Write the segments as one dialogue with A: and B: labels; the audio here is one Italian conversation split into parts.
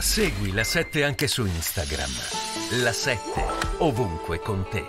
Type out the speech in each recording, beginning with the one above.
A: Segui la 7 anche su Instagram. La 7 ovunque con te.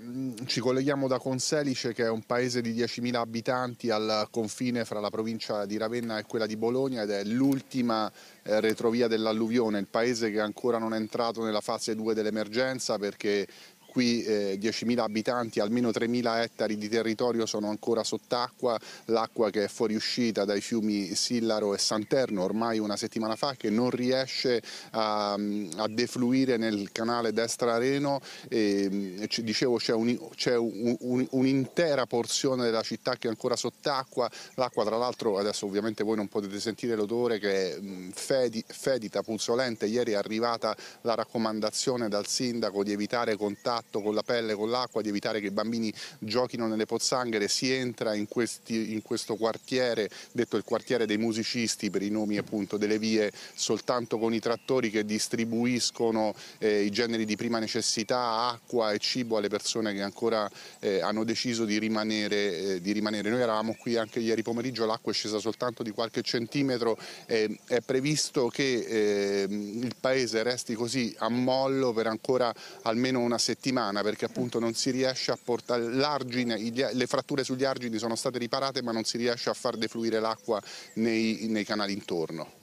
B: Mm, ci colleghiamo da Conselice, che è un paese di 10.000 abitanti al confine fra la provincia di Ravenna e quella di Bologna ed è l'ultima eh, retrovia dell'alluvione, il paese che ancora non è entrato nella fase 2 dell'emergenza perché qui eh, 10.000 abitanti, almeno 3.000 ettari di territorio sono ancora sott'acqua, l'acqua che è fuoriuscita dai fiumi Sillaro e Santerno ormai una settimana fa che non riesce a, a defluire nel canale destra-reno, e, dicevo c'è un'intera un, un, un porzione della città che è ancora sott'acqua, l'acqua tra l'altro adesso ovviamente voi non potete sentire l'odore che è mm, fedi, fedita, puzzolente, ieri è arrivata la raccomandazione dal sindaco di evitare contatti contatto con la pelle, con l'acqua, di evitare che i bambini giochino nelle pozzanghere, si entra in, questi, in questo quartiere, detto il quartiere dei musicisti per i nomi appunto delle vie, soltanto con i trattori che distribuiscono eh, i generi di prima necessità, acqua e cibo alle persone che ancora eh, hanno deciso di rimanere, eh, di rimanere, Noi eravamo qui anche ieri pomeriggio, l'acqua è scesa soltanto di qualche centimetro, ehm, è previsto che ehm, il paese resti così a mollo per ancora almeno una settimana settimana perché appunto non si riesce a portare l'argine, le fratture sugli argini sono state riparate ma non si riesce a far defluire l'acqua nei, nei canali intorno.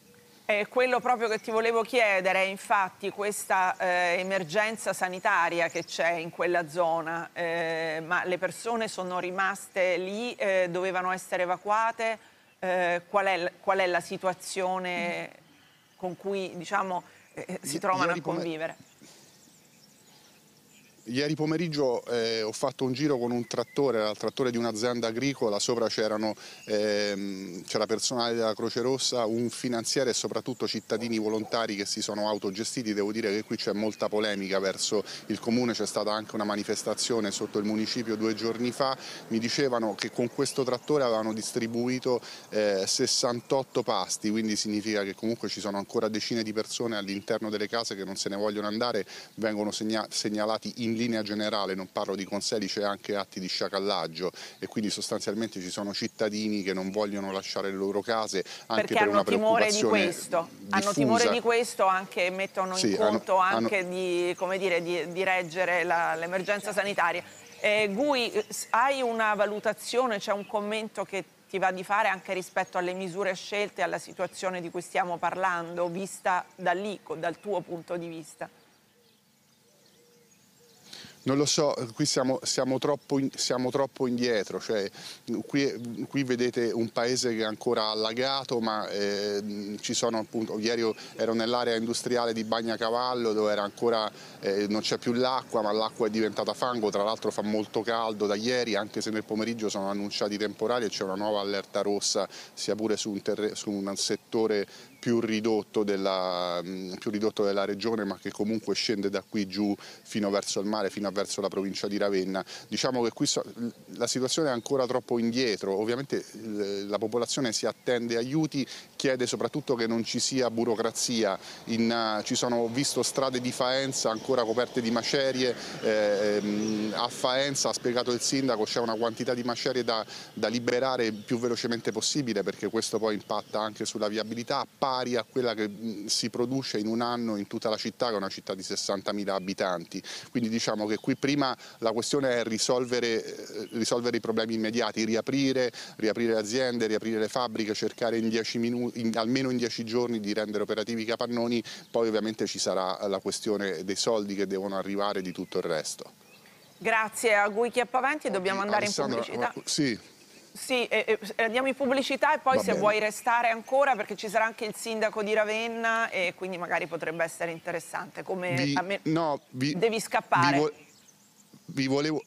A: Eh, quello proprio che ti volevo chiedere è infatti questa eh, emergenza sanitaria che c'è in quella zona, eh, ma le persone sono rimaste lì, eh, dovevano essere evacuate, eh, qual è, qual, è, la situazione con cui diciamo, eh, si trovano a convivere?
B: Ieri pomeriggio eh, ho fatto un giro con un trattore, era il trattore di un'azienda agricola, sopra ehm, c'era ehm, personale della Croce Rossa, un finanziere e soprattutto cittadini volontari che si sono autogestiti. Devo dire che qui c'è molta polemica verso il comune, c'è stata anche una manifestazione sotto il municipio due giorni fa. Mi dicevano che con questo trattore avevano distribuito eh, 68 pasti, quindi significa che comunque ci sono ancora decine di persone all'interno delle case che non se ne vogliono andare, vengono segna segnalati in linea generale, non parlo di conselli, c'è anche atti di sciacallaggio e quindi sostanzialmente ci sono cittadini che non vogliono lasciare le loro case anche Perché per una preoccupazione di questo. Diffusa. Hanno timore di
A: questo, anche mettono in conto hanno, anche hanno... Di, dire, di, di, reggere l'emergenza certo. sanitaria. Eh, Gui, hai una valutazione, c'è un commento che ti va di fare anche rispetto alle misure scelte e alla situazione di cui stiamo parlando, vista da lì, dal tuo punto di vista?
B: non lo so, qui siamo, siamo, troppo, in, siamo troppo, indietro, cioè, qui, qui, vedete un paese che è ancora allagato, ma eh, ci sono appunto, ieri ero nell'area industriale di Bagnacavallo dove ancora, eh, non c'è più l'acqua, ma l'acqua è diventata fango, tra l'altro fa molto caldo da ieri, anche se nel pomeriggio sono annunciati temporali e c'è una nuova allerta rossa, sia pure su un, su un settore più ridotto, della, mm, più ridotto della regione, ma che comunque scende da qui giù fino verso il mare, fino a verso la provincia di Ravenna. Diciamo che qui so, la situazione è ancora troppo indietro, ovviamente eh, la popolazione si attende aiuti, chiede soprattutto che non ci sia burocrazia, In, uh, ci sono visto strade di Faenza ancora coperte di macerie, eh, ehm, a Faenza ha spiegato il sindaco c'è una quantità di macerie da, da liberare il più velocemente possibile perché questo poi impatta anche sulla viabilità pari a quella che si produce in un anno in tutta la città che è una città di 60.000 abitanti, quindi diciamo che che qui prima la questione è risolvere, eh, risolvere i problemi immediati, riaprire, riaprire le aziende, riaprire le fabbriche, cercare in minuti, in, almeno in dieci giorni di rendere operativi i capannoni, poi ovviamente ci sarà la questione dei soldi che devono arrivare e di tutto il resto.
A: Grazie a Gui Chiappaventi, dobbiamo andare Alessandra, in pubblicità. Ma, eh, sì. Sì, eh, eh, andiamo in pubblicità e poi Va se bene. vuoi restare ancora perché ci sarà anche il sindaco di Ravenna e quindi magari potrebbe essere interessante come vi, me,
B: no, vi, devi scappare. Vi vi volevo,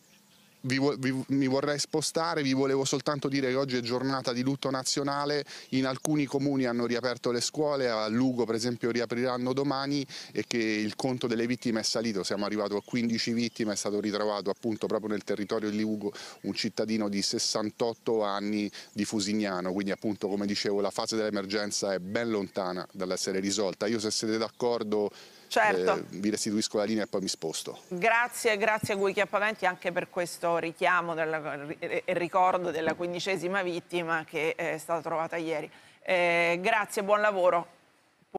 B: vi, vi, mi vorrei spostare, vi volevo soltanto dire che oggi è giornata di lutto nazionale, in alcuni comuni hanno riaperto le scuole, a Lugo per esempio riapriranno domani e che il conto delle vittime è salito, siamo arrivati a 15 vittime, è stato ritrovato appunto proprio nel territorio di Lugo un cittadino di 68 anni di Fusignano, quindi appunto come dicevo la fase dell'emergenza è ben lontana dall'essere risolta. Io se siete d'accordo certo. eh, vi restituisco la linea e poi mi sposto.
A: Grazie, grazie a Gui Chiappaventi anche per questo richiamo e ricordo della quindicesima vittima che è stata trovata ieri. Eh, grazie, buon lavoro.